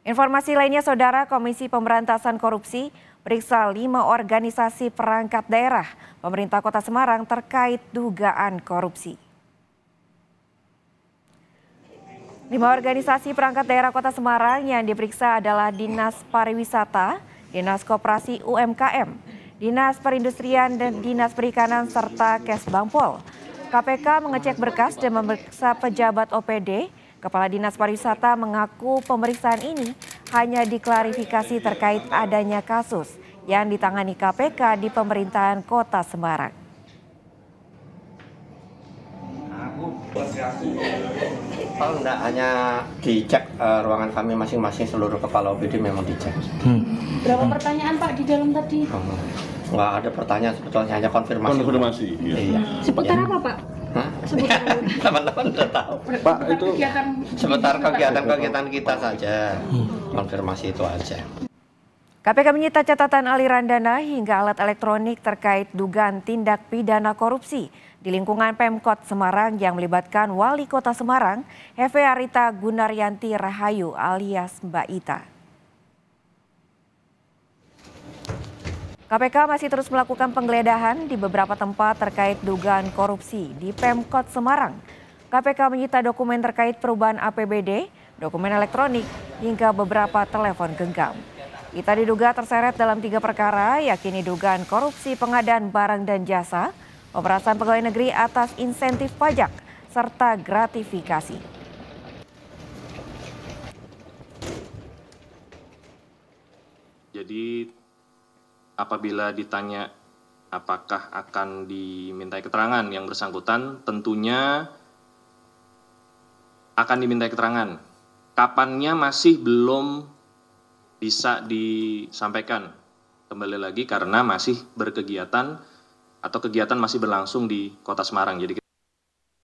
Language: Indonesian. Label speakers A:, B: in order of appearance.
A: Informasi lainnya, Saudara Komisi Pemberantasan Korupsi periksa lima organisasi perangkat daerah pemerintah kota Semarang terkait dugaan korupsi. Lima organisasi perangkat daerah kota Semarang yang diperiksa adalah Dinas Pariwisata, Dinas Koperasi UMKM, Dinas Perindustrian dan Dinas Perikanan serta Kesbangpol. KPK mengecek berkas dan memeriksa pejabat OPD, Kepala Dinas Pariwisata mengaku pemeriksaan ini hanya diklarifikasi terkait adanya kasus yang ditangani KPK di pemerintahan Kota Semarang.
B: Oh, enggak hanya dicek uh, ruangan kami masing-masing seluruh kepala OPD memang dicek.
C: Hmm. Berapa hmm. pertanyaan Pak di dalam tadi? Oh,
B: enggak ada pertanyaan sebetulnya hanya konfirmasi. Konfirmasi. Iya. iya. Seputar ya. apa Pak? Teman-teman sudah tahu. Pak itu
A: sebentar kegiatan-kegiatan
B: kita saja. Konfirmasi itu aja.
A: KPK menyita catatan aliran dana hingga alat elektronik terkait dugaan tindak pidana korupsi di lingkungan Pemkot Semarang yang melibatkan Wali Kota Semarang, Heve Arita Gunaryanti Rahayu alias Mbak Ita. KPK masih terus melakukan penggeledahan di beberapa tempat terkait dugaan korupsi di Pemkot Semarang. KPK menyita dokumen terkait perubahan APBD, dokumen elektronik, hingga beberapa telepon genggam. Ita diduga terseret dalam tiga perkara, yakini dugaan korupsi pengadaan barang dan jasa, pemerasan pegawai negeri atas insentif pajak, serta gratifikasi.
C: Jadi apabila ditanya apakah akan dimintai keterangan yang bersangkutan, tentunya akan dimintai keterangan. Kapannya masih belum bisa disampaikan kembali lagi karena masih
A: berkegiatan atau kegiatan masih berlangsung di Kota Semarang. Jadi